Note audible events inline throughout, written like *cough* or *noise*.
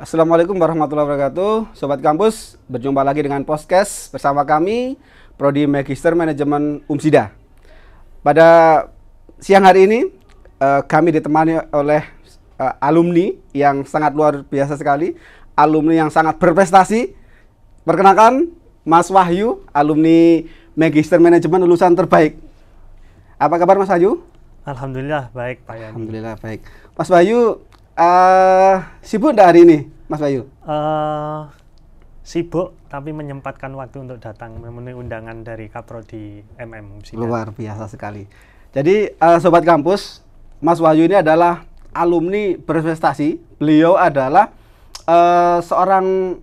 Assalamualaikum warahmatullahi wabarakatuh Sobat Kampus, berjumpa lagi dengan Podcast bersama kami Prodi Magister Manajemen UMSIDA Pada siang hari ini eh, kami ditemani oleh eh, alumni yang sangat luar biasa sekali Alumni yang sangat berprestasi Perkenalkan Mas Wahyu, alumni Magister Manajemen lulusan terbaik Apa kabar Mas Wahyu? Alhamdulillah baik Pak Yani. Alhamdulillah baik Mas Wahyu Uh, sibuk enggak hari ini, Mas Bayu? Uh, sibuk, tapi menyempatkan waktu untuk datang memenuhi undangan dari di MM. Sidat. Luar biasa sekali. Jadi, uh, Sobat Kampus, Mas Wahyu ini adalah alumni berprestasi. Beliau adalah uh, seorang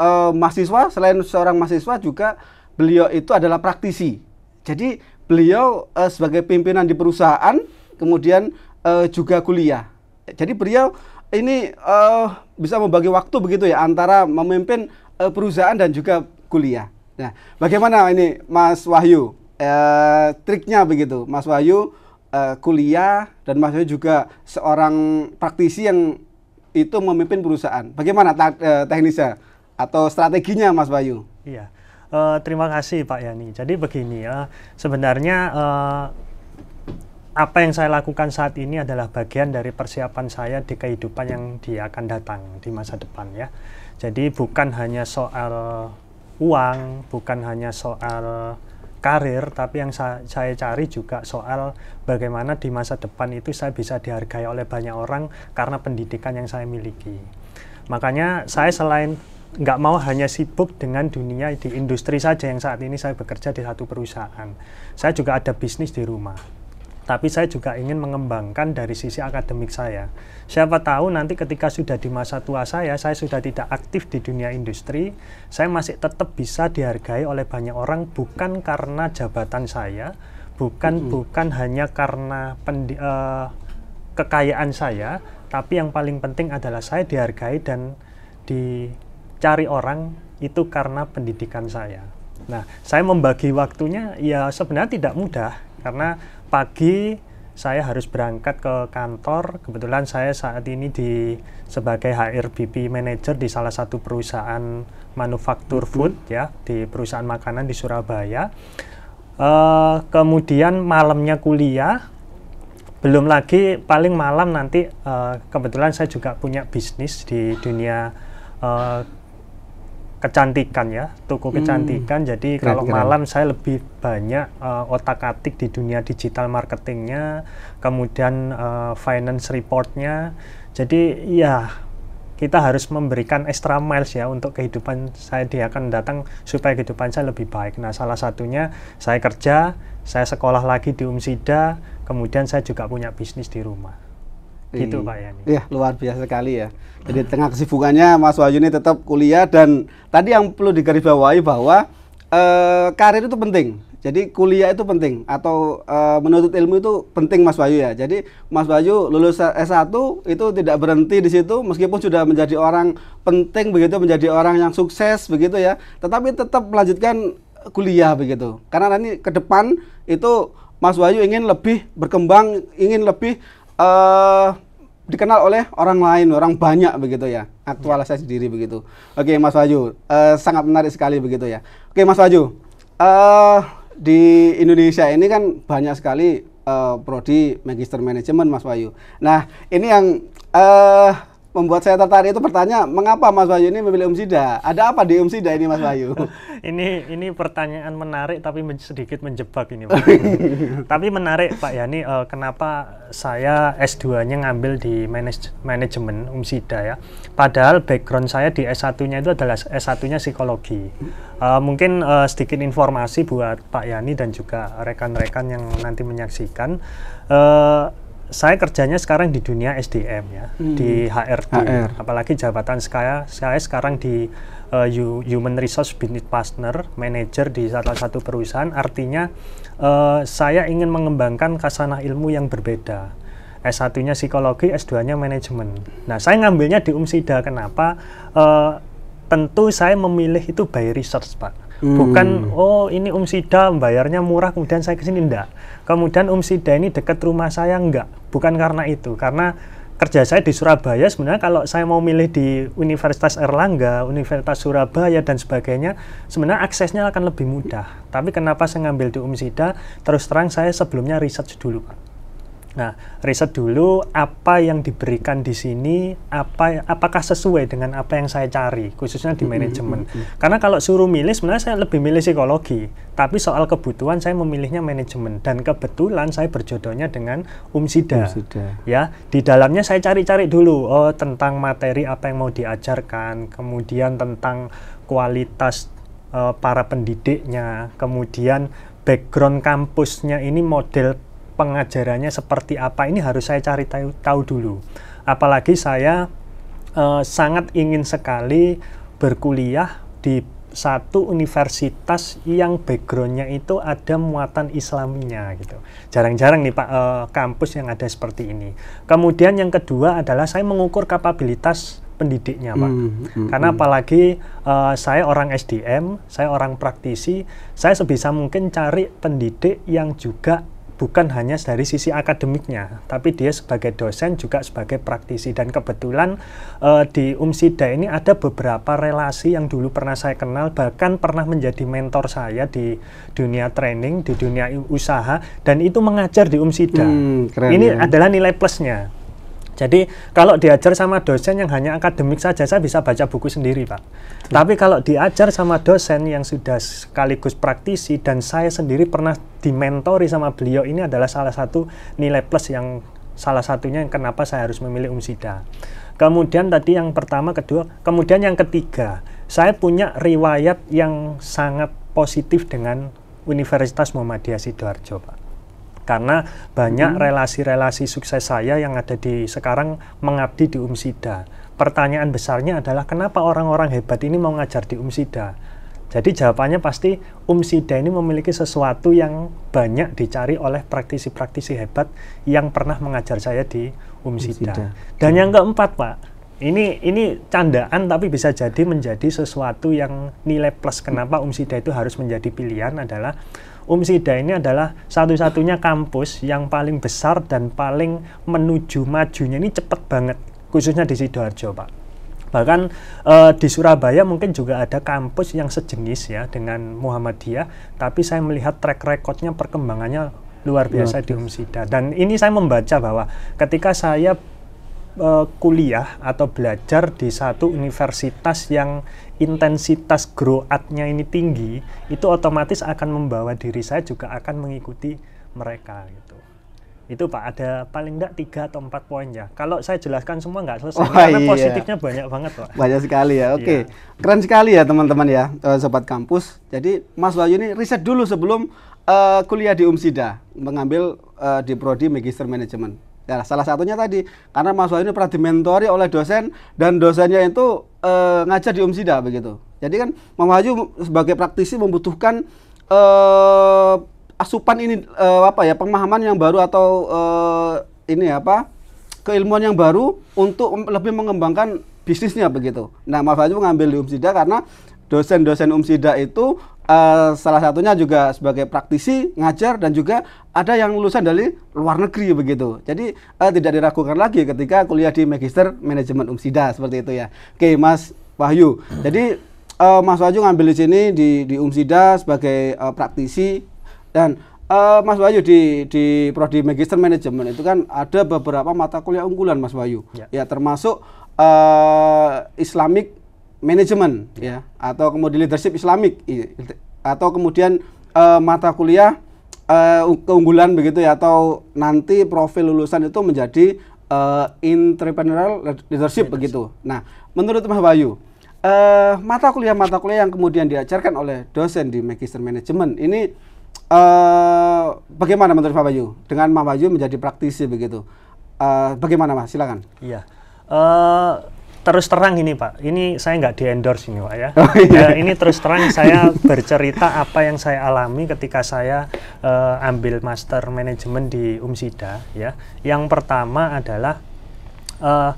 uh, mahasiswa, selain seorang mahasiswa juga beliau itu adalah praktisi. Jadi, beliau uh, sebagai pimpinan di perusahaan, kemudian uh, juga kuliah jadi beliau ini uh, bisa membagi waktu begitu ya antara memimpin uh, perusahaan dan juga kuliah. Nah, bagaimana ini Mas Wahyu? Uh, triknya begitu, Mas Wahyu uh, kuliah dan Mas Wahyu juga seorang praktisi yang itu memimpin perusahaan. Bagaimana uh, teknisnya atau strateginya Mas Wahyu? Iya. Uh, terima kasih Pak Yani. Jadi begini ya, sebenarnya uh, apa yang saya lakukan saat ini adalah bagian dari persiapan saya di kehidupan yang dia akan datang di masa depan ya. Jadi bukan hanya soal uang, bukan hanya soal karir, tapi yang saya cari juga soal bagaimana di masa depan itu saya bisa dihargai oleh banyak orang karena pendidikan yang saya miliki. Makanya saya selain nggak mau hanya sibuk dengan dunia di industri saja yang saat ini saya bekerja di satu perusahaan. Saya juga ada bisnis di rumah tapi saya juga ingin mengembangkan dari sisi akademik saya. Siapa tahu nanti ketika sudah di masa tua saya, saya sudah tidak aktif di dunia industri, saya masih tetap bisa dihargai oleh banyak orang bukan karena jabatan saya, bukan mm -hmm. bukan hanya karena pendi, uh, kekayaan saya, tapi yang paling penting adalah saya dihargai dan dicari orang itu karena pendidikan saya. Nah, saya membagi waktunya ya sebenarnya tidak mudah karena pagi saya harus berangkat ke kantor. Kebetulan saya saat ini di sebagai HRBP manager di salah satu perusahaan manufaktur mm-hmm. food ya di perusahaan makanan di Surabaya. Uh, kemudian malamnya kuliah. Belum lagi paling malam nanti uh, kebetulan saya juga punya bisnis di dunia uh, kecantikan ya toko hmm, kecantikan hmm. jadi kalau malam saya lebih banyak uh, otak atik di dunia digital marketingnya kemudian uh, finance reportnya jadi ya kita harus memberikan extra miles ya untuk kehidupan saya dia akan datang supaya kehidupan saya lebih baik. Nah, salah satunya saya kerja, saya sekolah lagi di Umsida, kemudian saya juga punya bisnis di rumah. Iya. gitu Pak Yani. Iya, luar biasa sekali ya. Jadi hmm. tengah kesibukannya Mas Wahyu ini tetap kuliah dan tadi yang perlu digarisbawahi bahwa eh, karir itu penting. Jadi kuliah itu penting atau e, menuntut ilmu itu penting Mas Wahyu ya. Jadi Mas Wahyu lulus S1 itu tidak berhenti di situ meskipun sudah menjadi orang penting begitu menjadi orang yang sukses begitu ya. Tetapi tetap melanjutkan kuliah begitu. Karena nanti ke depan itu Mas Wahyu ingin lebih berkembang, ingin lebih uh, dikenal oleh orang lain, orang banyak begitu ya. Aktual saya sendiri begitu. Oke, Mas Wahyu, uh, eh, sangat menarik sekali begitu ya. Oke, Mas Wahyu, uh, eh, di Indonesia ini kan banyak sekali uh, prodi magister manajemen, Mas Wahyu. Nah, ini yang uh, membuat saya tertarik itu pertanyaan, mengapa Mas Bayu ini memilih Umsida? Ada apa di Umsida ini Mas Bayu? *laughs* ini ini pertanyaan menarik tapi men sedikit menjebak ini Pak. *laughs* tapi menarik Pak Yani uh, kenapa saya S2-nya ngambil di manaj manajemen Umsida ya. Padahal background saya di S1-nya itu adalah S1-nya psikologi. Uh, mungkin uh, sedikit informasi buat Pak Yani dan juga rekan-rekan yang nanti menyaksikan uh, saya kerjanya sekarang di dunia SDM ya, hmm. di HRD. HR. Apalagi jabatan saya saya sekarang di uh, Human Resource Business Partner, manager di salah satu perusahaan. Artinya uh, saya ingin mengembangkan kasanah ilmu yang berbeda. S1-nya psikologi, S2-nya manajemen. Nah, saya ngambilnya di UMSIDA. Kenapa? Uh, tentu saya memilih itu by research, Pak Hmm. Bukan oh ini Umsida, Sida bayarnya murah kemudian saya kesini enggak. Kemudian Umsida ini dekat rumah saya enggak. Bukan karena itu, karena kerja saya di Surabaya sebenarnya kalau saya mau milih di Universitas Erlangga, Universitas Surabaya dan sebagainya, sebenarnya aksesnya akan lebih mudah. Tapi kenapa saya ngambil di Umsida? Terus terang saya sebelumnya riset dulu, Pak. Nah, riset dulu apa yang diberikan di sini, apa apakah sesuai dengan apa yang saya cari, khususnya di manajemen. Karena kalau suruh milih, sebenarnya saya lebih milih psikologi. Tapi soal kebutuhan saya memilihnya manajemen dan kebetulan saya berjodohnya dengan Umsida. Umsida. Ya, di dalamnya saya cari-cari dulu oh tentang materi apa yang mau diajarkan, kemudian tentang kualitas uh, para pendidiknya, kemudian background kampusnya ini model pengajarannya seperti apa ini harus saya cari tahu, tahu dulu. Apalagi saya uh, sangat ingin sekali berkuliah di satu universitas yang backgroundnya itu ada muatan islaminya gitu. Jarang-jarang nih Pak uh, kampus yang ada seperti ini. Kemudian yang kedua adalah saya mengukur kapabilitas pendidiknya pak mm, mm, karena apalagi uh, saya orang SDM saya orang praktisi saya sebisa mungkin cari pendidik yang juga bukan hanya dari sisi akademiknya, tapi dia sebagai dosen juga sebagai praktisi. Dan kebetulan uh, di UMSIDA ini ada beberapa relasi yang dulu pernah saya kenal, bahkan pernah menjadi mentor saya di dunia training, di dunia usaha, dan itu mengajar di UMSIDA. Hmm, ini ya. adalah nilai plusnya. Jadi kalau diajar sama dosen yang hanya akademik saja, saya bisa baca buku sendiri, Pak. Hmm. Tapi kalau diajar sama dosen yang sudah sekaligus praktisi dan saya sendiri pernah dimentori sama beliau, ini adalah salah satu nilai plus yang salah satunya yang kenapa saya harus memilih Umsida. Kemudian tadi yang pertama, kedua, kemudian yang ketiga, saya punya riwayat yang sangat positif dengan Universitas Muhammadiyah Sidoarjo, Pak karena banyak hmm. relasi-relasi hmm. sukses saya yang ada di sekarang mengabdi di Umsida. Pertanyaan besarnya adalah kenapa orang-orang hebat ini mau ngajar di Umsida? Jadi jawabannya pasti Umsida ini memiliki sesuatu yang banyak dicari oleh praktisi-praktisi hebat yang pernah mengajar saya di Umsida. Umsida. Dan hmm. yang keempat, Pak, ini ini candaan tapi bisa jadi menjadi sesuatu yang nilai plus kenapa Umsida itu harus menjadi pilihan adalah UMSIDA ini adalah satu-satunya kampus yang paling besar dan paling menuju majunya ini cepat banget, khususnya di Sidoarjo, Pak bahkan uh, di Surabaya mungkin juga ada kampus yang sejenis ya dengan Muhammadiyah tapi saya melihat track recordnya perkembangannya luar biasa ya, di Umsida dan ini saya membaca bahwa ketika saya uh, kuliah atau belajar di satu universitas yang intensitas grow up-nya ini tinggi, itu otomatis akan membawa diri saya juga akan mengikuti mereka gitu. Itu Pak, ada paling enggak tiga atau empat poin ya. Kalau saya jelaskan semua nggak selesai, oh, karena iya. positifnya banyak banget Pak. Banyak sekali ya, oke. Okay. Iya. Keren sekali ya teman-teman ya, eh, Sobat Kampus. Jadi Mas Wahyu ini riset dulu sebelum uh, kuliah di UMSIDA, mengambil uh, di Prodi Magister Manajemen Ya, salah satunya tadi karena Mas Wahyu ini pernah dimentori oleh dosen dan dosennya itu e, ngajar di Umsida begitu. Jadi kan Mas Wahyu sebagai praktisi membutuhkan e, asupan ini e, apa ya pemahaman yang baru atau e, ini apa keilmuan yang baru untuk lebih mengembangkan bisnisnya begitu. Nah, Mas Wahyu mengambil di Umsida karena dosen-dosen umsida itu uh, salah satunya juga sebagai praktisi ngajar dan juga ada yang lulusan dari luar negeri begitu. Jadi uh, tidak diragukan lagi ketika kuliah di Magister Manajemen Umsida seperti itu ya. Oke, Mas Wahyu. Jadi uh, Mas Wahyu ngambil di sini di di Umsida sebagai uh, praktisi dan uh, Mas Wahyu di di prodi Magister Manajemen itu kan ada beberapa mata kuliah unggulan Mas Wahyu. Ya, ya termasuk uh, Islamic manajemen ya atau kemudian leadership islamik atau kemudian uh, mata kuliah uh, keunggulan begitu ya atau nanti profil lulusan itu menjadi uh, entrepreneurial leadership, leadership begitu. Nah, menurut Mas Bayu, uh, mata kuliah-mata kuliah yang kemudian diajarkan oleh dosen di Magister Manajemen ini uh, bagaimana menurut Pak Bayu? Dengan Mas Bayu menjadi praktisi begitu. Uh, bagaimana Mas? Silakan. Iya. Uh, terus terang ini Pak, ini saya nggak di-endorse ini Pak ya. *laughs* Oh, iya. ya. Ini terus terang saya bercerita apa yang saya alami ketika saya uh, ambil master manajemen di UMSIDA ya. Yang pertama adalah uh,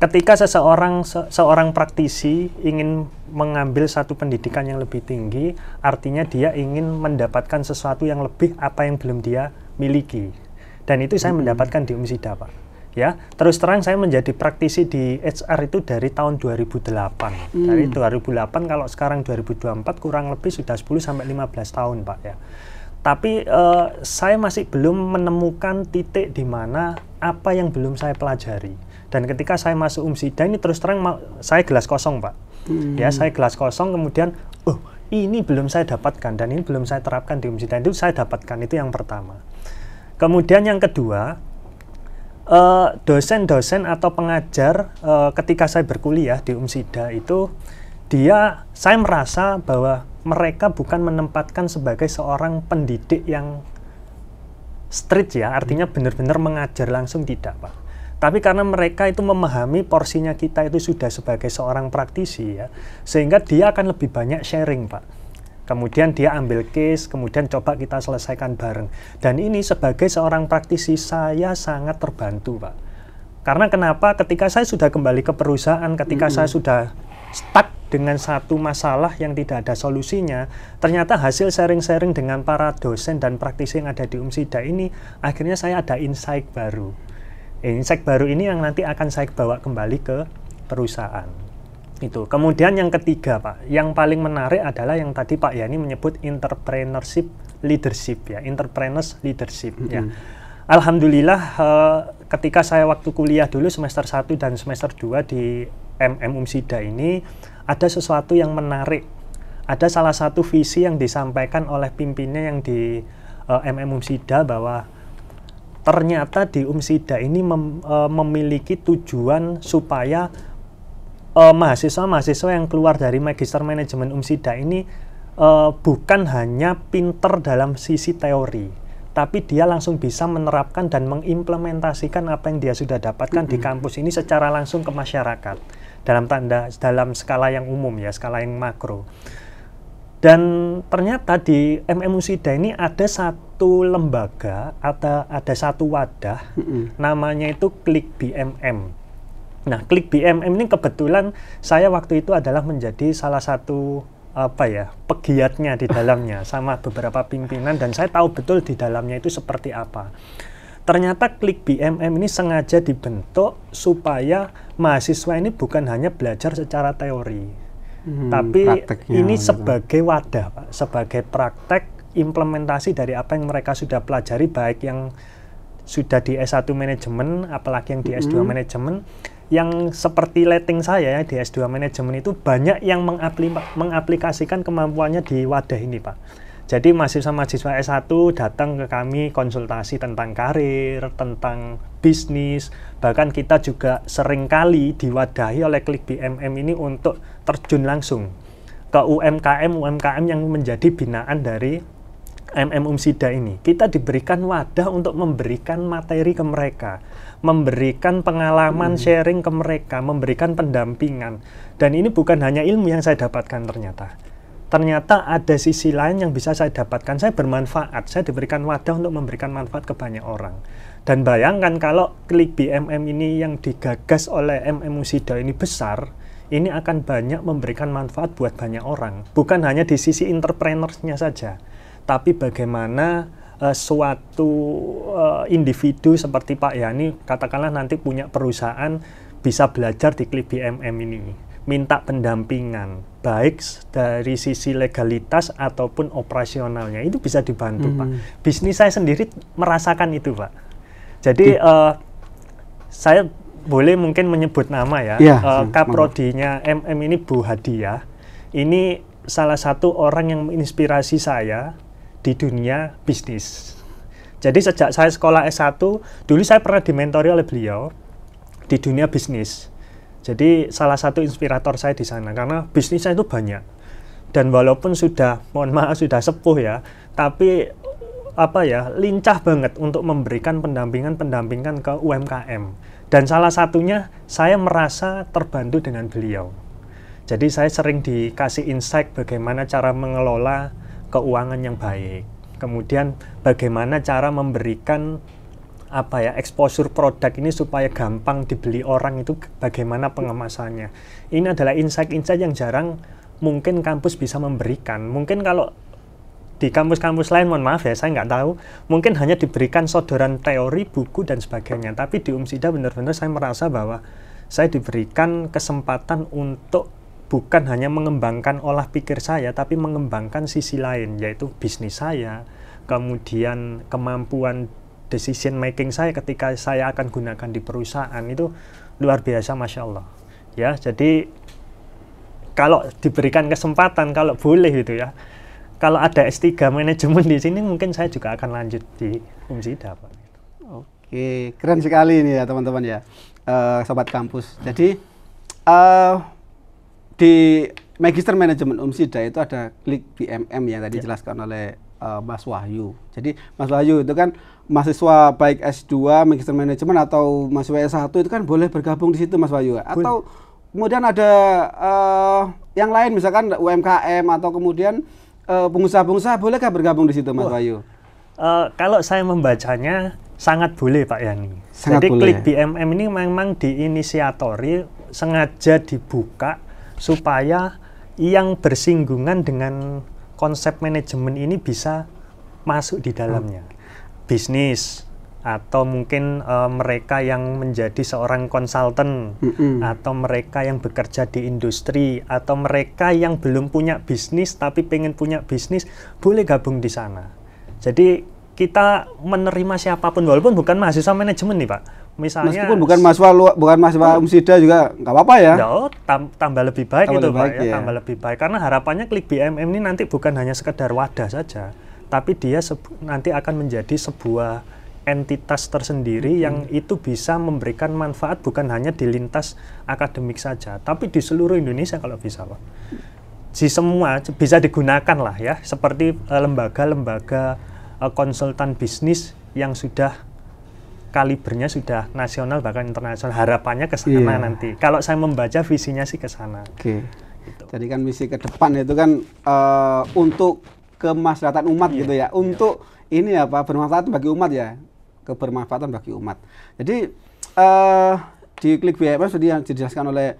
ketika seseorang se seorang praktisi ingin mengambil satu pendidikan yang lebih tinggi, artinya dia ingin mendapatkan sesuatu yang lebih apa yang belum dia miliki. Dan itu saya mm-hmm. mendapatkan di UMSIDA Pak ya terus terang saya menjadi praktisi di HR itu dari tahun 2008 hmm. dari 2008 kalau sekarang 2024 kurang lebih sudah 10 sampai 15 tahun Pak ya tapi uh, saya masih belum menemukan titik di mana apa yang belum saya pelajari dan ketika saya masuk UMSIDA ini terus terang saya gelas kosong Pak hmm. ya saya gelas kosong kemudian oh ini belum saya dapatkan dan ini belum saya terapkan di UMSIDA itu saya dapatkan itu yang pertama kemudian yang kedua Eh, dosen-dosen uh, atau pengajar uh, ketika saya berkuliah di UMSIDA itu dia saya merasa bahwa mereka bukan menempatkan sebagai seorang pendidik yang strict ya, artinya benar-benar mengajar langsung tidak, Pak. Tapi karena mereka itu memahami porsinya kita itu sudah sebagai seorang praktisi ya, sehingga dia akan lebih banyak sharing, Pak Kemudian dia ambil case, kemudian coba kita selesaikan bareng. Dan ini sebagai seorang praktisi saya sangat terbantu, Pak. Karena kenapa? Ketika saya sudah kembali ke perusahaan, ketika -hmm. saya sudah stuck dengan satu masalah yang tidak ada solusinya, ternyata hasil sharing-sharing dengan para dosen dan praktisi yang ada di UMSIDA ini, akhirnya saya ada insight baru. Insight baru ini yang nanti akan saya bawa kembali ke perusahaan itu kemudian yang ketiga pak yang paling menarik adalah yang tadi pak Yani menyebut entrepreneurship leadership ya entrepreneurs leadership mm -hmm. ya Alhamdulillah uh, ketika saya waktu kuliah dulu semester 1 dan semester 2 di MM Umsida ini ada sesuatu yang menarik ada salah satu visi yang disampaikan oleh pimpinnya yang di uh, MM Umsida bahwa ternyata di Umsida ini mem, uh, memiliki tujuan supaya Eh, mahasiswa-mahasiswa yang keluar dari Magister Manajemen Umsida ini uh, bukan hanya pinter dalam sisi teori, tapi dia langsung bisa menerapkan dan mengimplementasikan apa yang dia sudah dapatkan di kampus ini secara langsung ke masyarakat dalam tanda dalam skala yang umum ya, skala yang makro. Dan ternyata di MMU Sida ini ada satu lembaga, ada ada satu wadah, mm -hmm. namanya itu Klik BMM Nah, klik BMM ini kebetulan saya waktu itu adalah menjadi salah satu apa ya pegiatnya di dalamnya *laughs* sama beberapa pimpinan dan saya tahu betul di dalamnya itu seperti apa. Ternyata klik BMM ini sengaja dibentuk supaya mahasiswa ini bukan hanya belajar secara teori, hmm, tapi ini gitu. sebagai wadah, Pak, sebagai praktek implementasi dari apa yang mereka sudah pelajari baik yang sudah di S1 manajemen apalagi yang di S2 hmm. manajemen yang seperti letting saya ya, di S2 manajemen itu banyak yang mengapli mengaplikasikan kemampuannya di wadah ini Pak. Jadi mahasiswa-mahasiswa S1 datang ke kami konsultasi tentang karir, tentang bisnis, bahkan kita juga seringkali diwadahi oleh klik BMM ini untuk terjun langsung ke UMKM-UMKM yang menjadi binaan dari MM Umsida ini, kita diberikan wadah untuk memberikan materi ke mereka, memberikan pengalaman hmm. sharing ke mereka, memberikan pendampingan. Dan ini bukan hanya ilmu yang saya dapatkan ternyata. Ternyata ada sisi lain yang bisa saya dapatkan. Saya bermanfaat, saya diberikan wadah untuk memberikan manfaat ke banyak orang. Dan bayangkan kalau klik BMM ini yang digagas oleh MM Umsida ini besar, ini akan banyak memberikan manfaat buat banyak orang. Bukan hanya di sisi entrepreneurnya saja, tapi bagaimana uh, suatu uh, individu seperti Pak Yani katakanlah nanti punya perusahaan bisa belajar di klip BMM ini minta pendampingan baik dari sisi legalitas ataupun operasionalnya itu bisa dibantu mm. pak mm-hmm. bisnis saya sendiri merasakan itu pak jadi uh, saya boleh mungkin menyebut nama ya, ya uh, kaprodinya MM ini Bu Hadiah ini salah satu orang yang menginspirasi saya di dunia bisnis. Jadi sejak saya sekolah S1, dulu saya pernah dimentori oleh beliau di dunia bisnis. Jadi salah satu inspirator saya di sana karena bisnis saya itu banyak. Dan walaupun sudah mohon maaf sudah sepuh ya, tapi apa ya, lincah banget untuk memberikan pendampingan-pendampingan ke UMKM. Dan salah satunya saya merasa terbantu dengan beliau. Jadi saya sering dikasih insight bagaimana cara mengelola keuangan yang baik. Kemudian bagaimana cara memberikan apa ya exposure produk ini supaya gampang dibeli orang itu bagaimana pengemasannya. Ini adalah insight-insight yang jarang mungkin kampus bisa memberikan. Mungkin kalau di kampus-kampus lain, mohon maaf ya, saya nggak tahu, mungkin hanya diberikan sodoran teori, buku, dan sebagainya. Tapi di UMSIDA benar-benar saya merasa bahwa saya diberikan kesempatan untuk bukan hanya mengembangkan olah pikir saya, tapi mengembangkan sisi lain, yaitu bisnis saya, kemudian kemampuan decision making saya ketika saya akan gunakan di perusahaan itu luar biasa, masya Allah. Ya, jadi kalau diberikan kesempatan, kalau boleh gitu ya, kalau ada S3 manajemen di sini, mungkin saya juga akan lanjut di Umsida, Pak. Oke, keren sekali ini ya teman-teman ya, uh, sobat kampus. Jadi uh, di Magister Manajemen Umsida itu ada klik BMM yang tadi yeah. jelaskan oleh uh, Mas Wahyu. Jadi Mas Wahyu itu kan mahasiswa baik S2 Magister Manajemen atau mahasiswa S1 itu kan boleh bergabung di situ Mas Wahyu atau Bun. kemudian ada uh, yang lain misalkan UMKM atau kemudian eh, pengusaha-pengusaha bolehkah bergabung di situ Mas Wahyu? Uh, kalau saya membacanya sangat boleh Pak Yani. Sangat Jadi boleh. klik BMM ini memang diinisiatori sengaja dibuka supaya yang bersinggungan dengan konsep manajemen ini bisa masuk di dalamnya. Hmm. Bisnis atau mungkin uh, mereka yang menjadi seorang konsultan mm -mm. atau mereka yang bekerja di industri atau mereka yang belum punya bisnis tapi pengen punya bisnis boleh gabung di sana. Jadi kita menerima siapapun walaupun bukan mahasiswa manajemen nih Pak misalnya meskipun bukan mahasiswa bukan mahasiswa oh, umsida juga nggak apa-apa ya no, tam, tambah lebih baik tambah itu lebih ya, ya tambah lebih baik karena harapannya klik BMM ini nanti bukan hanya sekedar wadah saja tapi dia nanti akan menjadi sebuah entitas tersendiri mm -hmm. yang itu bisa memberikan manfaat bukan hanya di lintas akademik saja tapi di seluruh Indonesia kalau bisa pak di semua bisa digunakan lah ya seperti eh, lembaga-lembaga uh, uh, konsultan bisnis yang sudah kalibernya sudah nasional bahkan internasional harapannya ke sana yeah. nanti kalau saya membaca visinya sih ke sana oke okay. Gitu. jadi kan misi ke depan itu kan uh, untuk kemaslahatan umat yeah. gitu ya iya. untuk yeah. ini apa ya, bermanfaat bagi umat ya kebermanfaatan bagi umat jadi uh, di klik BMS tadi yang dijelaskan oleh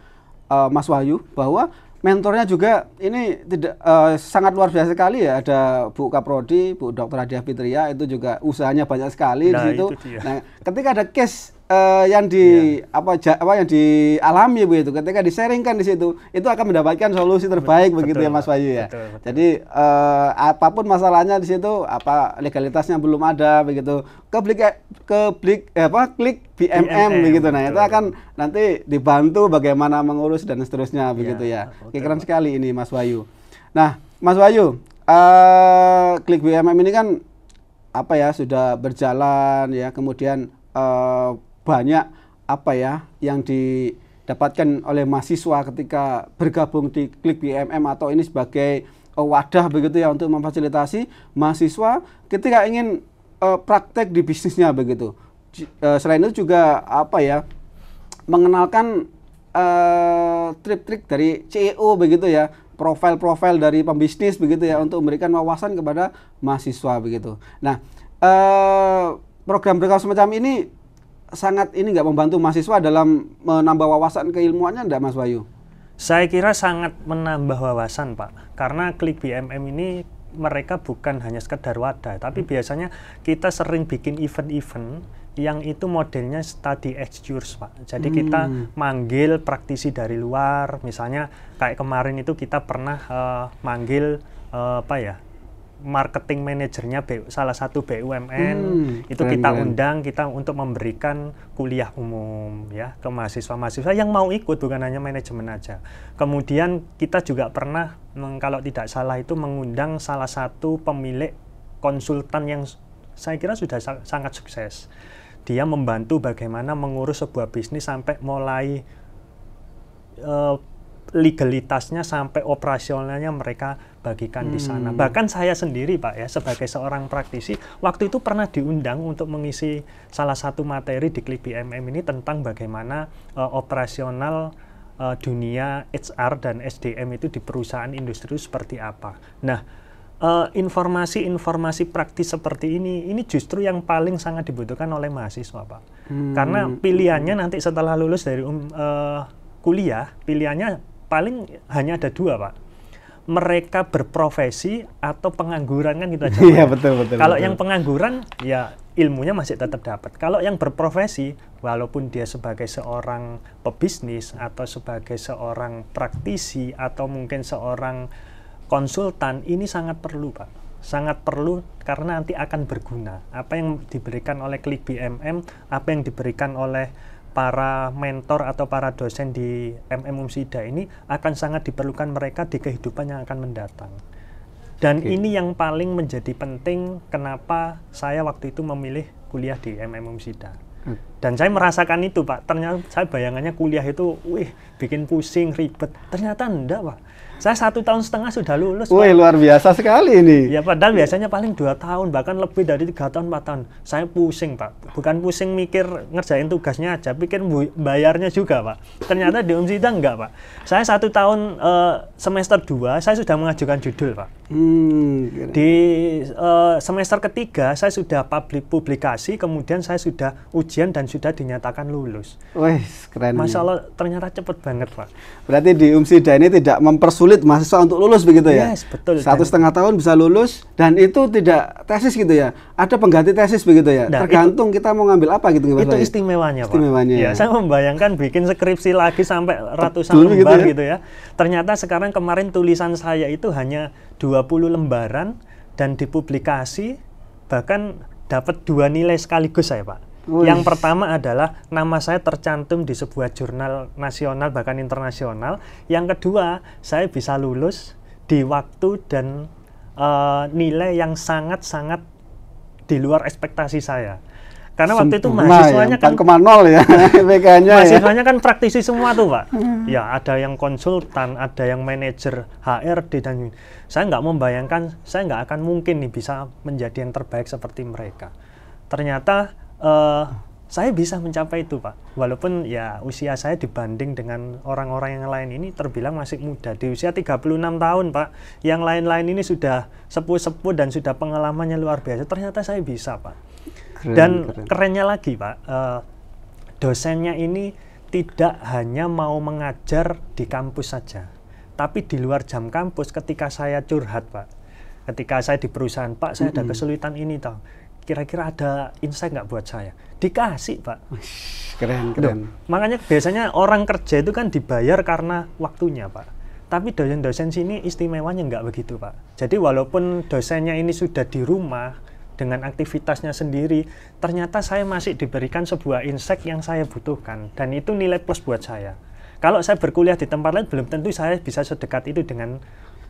uh, Mas Wahyu bahwa mentornya juga ini tidak uh, sangat luar biasa sekali ya ada Bu Kaprodi, Bu Dr. Adia Fitria itu juga usahanya banyak sekali nah, di situ. Nah, ketika ada case uh, yang di yeah. apa ja, apa yang dialami begitu ketika diseringkan di situ itu akan mendapatkan solusi terbaik betul, begitu ya Mas Bayu ya. Betul, betul. Jadi uh, apapun masalahnya di situ apa legalitasnya belum ada begitu. ke klik eh, ke klik apa klik BMM, BMM begitu nah, betul. itu akan nanti dibantu bagaimana mengurus dan seterusnya yeah, begitu ya. Betul. Keren sekali ini Mas Bayu. Nah, Mas Bayu, uh, klik BMM ini kan apa ya sudah berjalan ya kemudian uh, banyak apa ya yang didapatkan oleh mahasiswa ketika bergabung di Klik BMM atau ini sebagai oh, wadah begitu ya untuk memfasilitasi mahasiswa ketika ingin uh, praktek di bisnisnya begitu. Uh, selain itu juga apa ya mengenalkan uh, trik-trik dari CEO begitu ya, profil-profil dari pembisnis begitu ya untuk memberikan wawasan kepada mahasiswa begitu. Nah, program program semacam ini sangat ini nggak membantu mahasiswa dalam menambah wawasan keilmuannya enggak Mas Bayu? Saya kira sangat menambah wawasan Pak, karena klik BMM ini mereka bukan hanya sekedar wadah, tapi hmm. biasanya kita sering bikin event-event yang itu modelnya study exchange pak. Jadi hmm. kita manggil praktisi dari luar, misalnya kayak kemarin itu kita pernah uh, manggil uh, apa ya marketing manajernya salah satu BUMN hmm, itu kita undang kita untuk memberikan kuliah umum ya ke mahasiswa-mahasiswa yang mau ikut bukan hanya manajemen aja. Kemudian kita juga pernah kalau tidak salah itu mengundang salah satu pemilik konsultan yang saya kira sudah sa sangat sukses. Dia membantu bagaimana mengurus sebuah bisnis sampai mulai uh, legalitasnya sampai operasionalnya mereka bagikan hmm. di sana. Hmm. Bahkan saya sendiri Pak ya sebagai seorang praktisi waktu itu pernah diundang untuk mengisi salah satu materi di klip BMM ini tentang bagaimana uh, operasional uh, dunia HR dan SDM itu di perusahaan industri itu seperti apa. Nah, eh, informasi-informasi uh, praktis seperti ini ini justru yang paling sangat dibutuhkan oleh mahasiswa pak hmm. karena pilihannya nanti setelah lulus dari um, uh, kuliah pilihannya paling hanya ada dua pak mereka berprofesi atau pengangguran kan gitu aja. Iya, betul betul. Kalau yang pengangguran ya ilmunya masih tetap dapat. Kalau yang berprofesi walaupun dia sebagai seorang pebisnis atau sebagai seorang praktisi atau mungkin seorang konsultan ini sangat perlu Pak sangat perlu karena nanti akan berguna. Apa yang diberikan oleh Klik BMM, apa yang diberikan oleh para mentor atau para dosen di MM Umsida ini akan sangat diperlukan mereka di kehidupan yang akan mendatang. Dan okay. ini yang paling menjadi penting kenapa saya waktu itu memilih kuliah di MM Umsida. Hmm. Dan saya merasakan itu, Pak. Ternyata saya bayangannya kuliah itu, wih, bikin pusing, ribet. Ternyata enggak, Pak saya satu tahun setengah sudah lulus. Wih, Pak. luar biasa sekali ini. Ya, padahal biasanya paling dua tahun, bahkan lebih dari tiga tahun, empat tahun. Saya pusing, Pak. Bukan pusing mikir ngerjain tugasnya aja, pikir bayarnya juga, Pak. Ternyata di Umsida enggak, Pak. Saya satu tahun eh, semester dua, saya sudah mengajukan judul, Pak Hmm, di uh, semester ketiga saya sudah publik publikasi, kemudian saya sudah ujian dan sudah dinyatakan lulus. Wih, keren. Masya Allah, ternyata cepet banget pak. Berarti di Umsida ini tidak mempersulit mahasiswa untuk lulus begitu ya? Yes, betul. Satu setengah tahun bisa lulus dan itu tidak tesis gitu ya? Ada pengganti tesis begitu ya? Nah, Tergantung itu, kita mau ngambil apa gitu. Itu istimewanya, istimewanya pak. Istimewanya. Ya, saya membayangkan bikin skripsi lagi sampai ratusan lembar gitu ya. gitu ya. Ternyata sekarang kemarin tulisan saya itu hanya dua 20 lembaran dan dipublikasi bahkan dapat dua nilai sekaligus saya Pak. Uish. Yang pertama adalah nama saya tercantum di sebuah jurnal nasional bahkan internasional. Yang kedua, saya bisa lulus di waktu dan uh, nilai yang sangat-sangat di luar ekspektasi saya. Karena waktu itu mahasiswanya ya, kan koma ya IPK-nya. *laughs* Ya. mahasiswanya ya. kan praktisi semua tuh pak. Hmm. Ya ada yang konsultan, ada yang manajer HRD dan saya nggak membayangkan, saya nggak akan mungkin nih bisa menjadi yang terbaik seperti mereka. Ternyata uh, saya bisa mencapai itu pak. Walaupun ya usia saya dibanding dengan orang-orang yang lain ini terbilang masih muda. Di usia 36 tahun pak, yang lain-lain ini sudah sepuh-sepuh dan sudah pengalamannya luar biasa. Ternyata saya bisa pak keren, dan keren. kerennya lagi pak uh, dosennya ini tidak hanya mau mengajar di kampus saja tapi di luar jam kampus ketika saya curhat pak ketika saya di perusahaan pak saya mm -hmm. ada kesulitan ini tau kira-kira ada insight nggak buat saya dikasih pak keren keren Duh, makanya biasanya orang kerja itu kan dibayar karena waktunya pak tapi dosen-dosen sini istimewanya nggak begitu pak jadi walaupun dosennya ini sudah di rumah dengan aktivitasnya sendiri, ternyata saya masih diberikan sebuah insek yang saya butuhkan. Dan itu nilai plus buat saya. Kalau saya berkuliah di tempat lain, belum tentu saya bisa sedekat itu dengan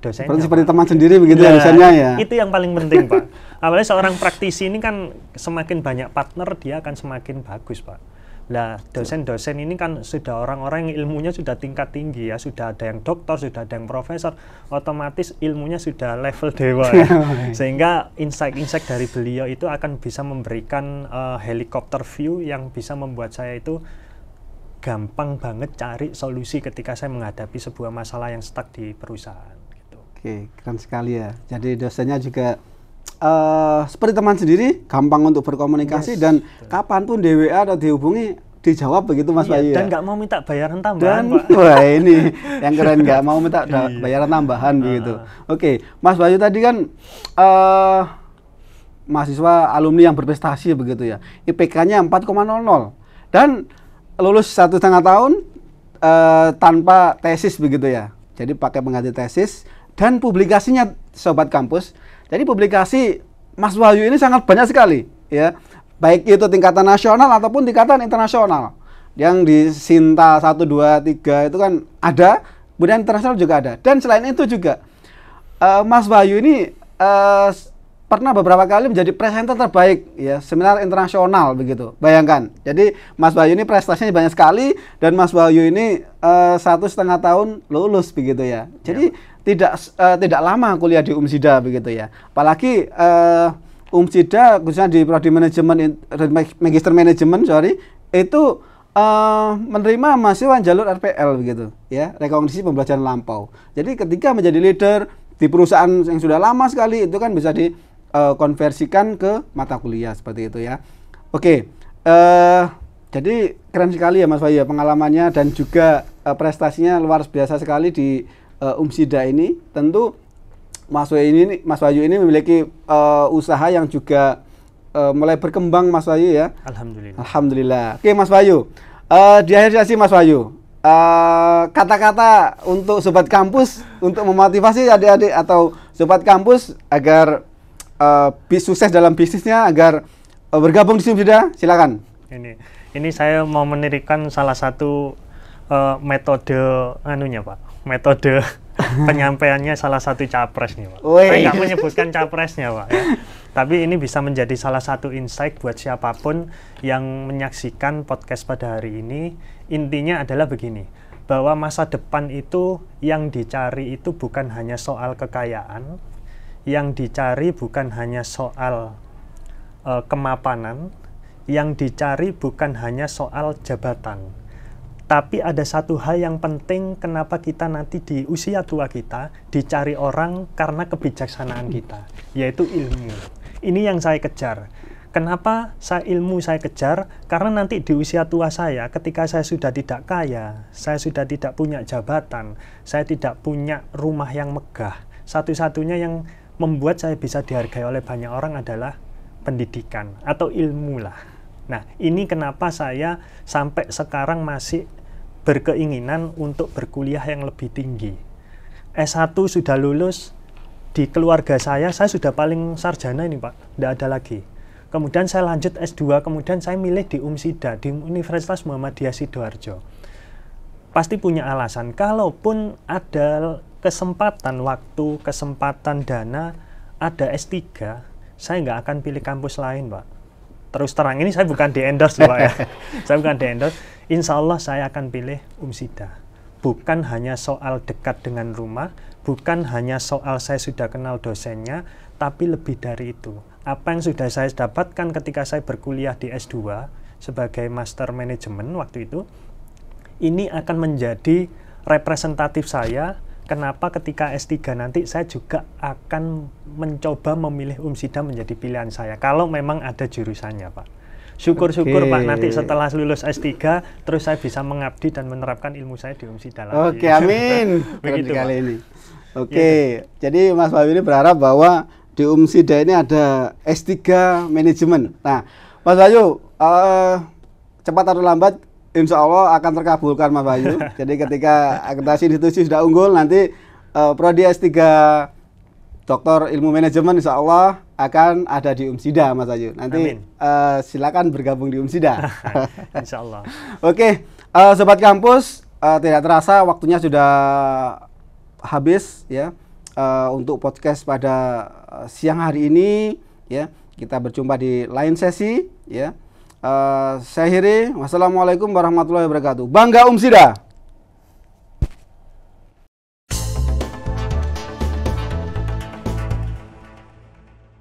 dosennya. Seperti, seperti teman sendiri begitu ya, dosennya iya, ya? Itu yang paling penting, Pak. Apalagi seorang praktisi ini kan semakin banyak partner, dia akan semakin bagus, Pak. Lah dosen-dosen ini kan sudah orang-orang yang ilmunya sudah tingkat tinggi ya, sudah ada yang doktor, sudah ada yang profesor, otomatis ilmunya sudah level dewa ya. *laughs* Iya. Sehingga insight-insight dari beliau itu akan bisa memberikan uh, helikopter view yang bisa membuat saya itu gampang banget cari solusi ketika saya menghadapi sebuah masalah yang stuck di perusahaan gitu. Oke, keren sekali ya. Jadi dosennya juga uh, seperti teman sendiri gampang untuk berkomunikasi yes, dan kapan kapanpun DWA atau dihubungi dijawab begitu Mas iya, Bayu dan ya? nggak ya? mau minta bayaran tambahan dan, Pak. *laughs* wah ini yang keren nggak mau minta iya. bayaran tambahan begitu ah. oke Mas Bayu tadi kan uh, mahasiswa alumni yang berprestasi begitu ya IPK-nya 4,00 dan lulus satu setengah tahun uh, tanpa tesis begitu ya jadi pakai pengganti tesis dan publikasinya sobat kampus jadi publikasi Mas Wahyu ini sangat banyak sekali ya. Baik itu tingkatan nasional ataupun tingkatan internasional. Yang di Sinta 1 2 3 itu kan ada, kemudian internasional juga ada. Dan selain itu juga uh, Mas Wahyu ini uh, pernah beberapa kali menjadi presenter terbaik ya seminar internasional begitu bayangkan jadi Mas Bayu ini prestasinya banyak sekali dan Mas Bayu ini uh, satu setengah tahun lulus begitu ya jadi iya, tidak uh, tidak lama kuliah di Umsida begitu ya. Apalagi uh, Umsida khususnya di prodi manajemen magister manajemen sorry itu uh, menerima mahasiswa jalur RPL begitu ya rekognisi pembelajaran lampau. Jadi ketika menjadi leader di perusahaan yang sudah lama sekali itu kan bisa dikonversikan uh, ke mata kuliah seperti itu ya. Oke, uh, jadi keren sekali ya Mas Wahyu pengalamannya dan juga prestasinya luar biasa sekali di uh, eh, Umsida ini tentu Mas Wahyu ini Mas Wahyu ini memiliki uh, usaha yang juga uh, mulai berkembang Mas Wahyu ya. Alhamdulillah. Alhamdulillah. Oke Mas Wahyu. Uh, di akhir sesi Mas Wahyu, kata-kata uh, untuk sobat kampus untuk memotivasi adik-adik atau sobat kampus agar uh, sukses dalam bisnisnya agar uh, bergabung di Umsida silakan ini ini saya mau menirikan salah satu uh, metode anunya pak metode *laughs* penyampaiannya salah satu capres nih Pak. Saya nggak menyebutkan capresnya Pak. Ya. Tapi ini bisa menjadi salah satu insight buat siapapun yang menyaksikan podcast pada hari ini. Intinya adalah begini, bahwa masa depan itu yang dicari itu bukan hanya soal kekayaan, yang dicari bukan hanya soal uh, kemapanan, yang dicari bukan hanya soal jabatan tapi ada satu hal yang penting kenapa kita nanti di usia tua kita dicari orang karena kebijaksanaan kita, yaitu ilmu. Ini yang saya kejar. Kenapa saya ilmu saya kejar? Karena nanti di usia tua saya, ketika saya sudah tidak kaya, saya sudah tidak punya jabatan, saya tidak punya rumah yang megah. Satu-satunya yang membuat saya bisa dihargai oleh banyak orang adalah pendidikan atau ilmu lah. Nah, ini kenapa saya sampai sekarang masih berkeinginan untuk berkuliah yang lebih tinggi. S1 sudah lulus, di keluarga saya, saya sudah paling sarjana ini Pak, tidak ada lagi. Kemudian saya lanjut S2, kemudian saya milih di UMSIDA, di Universitas Muhammadiyah Sidoarjo. Pasti punya alasan, kalaupun ada kesempatan waktu, kesempatan dana, ada S3, saya nggak akan pilih kampus lain Pak terus terang ini saya bukan di endorse loh ya *laughs* saya bukan di endorse insya Allah saya akan pilih Umsida bukan hanya soal dekat dengan rumah bukan hanya soal saya sudah kenal dosennya tapi lebih dari itu apa yang sudah saya dapatkan ketika saya berkuliah di S2 sebagai master Management waktu itu ini akan menjadi representatif saya kenapa ketika S3 nanti saya juga akan mencoba memilih UMSIDA menjadi pilihan saya kalau memang ada jurusannya Pak. Syukur-syukur okay. Pak nanti setelah lulus S3 terus saya bisa mengabdi dan menerapkan ilmu saya di UMSIDA lagi. Oke, okay, *laughs* amin. Begitu kali ini. Iya. Oke, okay. ya. jadi Mas Bawi ini berharap bahwa di UMSIDA ini ada S3 manajemen. Nah, Mas Bayu, uh, cepat atau lambat Insya Allah akan terkabulkan Mas Bayu. *laughs* Jadi ketika akreditasi institusi sudah unggul, nanti uh, prodi S3 Doktor Ilmu Manajemen Insya Allah akan ada di Umsida Mas Bayu. Nanti uh, silakan bergabung di Umsida. *laughs* insya Allah. *laughs* Oke, okay. uh, eh, sobat kampus uh, tidak terasa waktunya sudah habis ya uh, untuk podcast pada siang hari ini ya. Kita berjumpa di lain sesi ya Eh, saya akhiri. Wassalamualaikum warahmatullahi wabarakatuh. Bangga Umsida.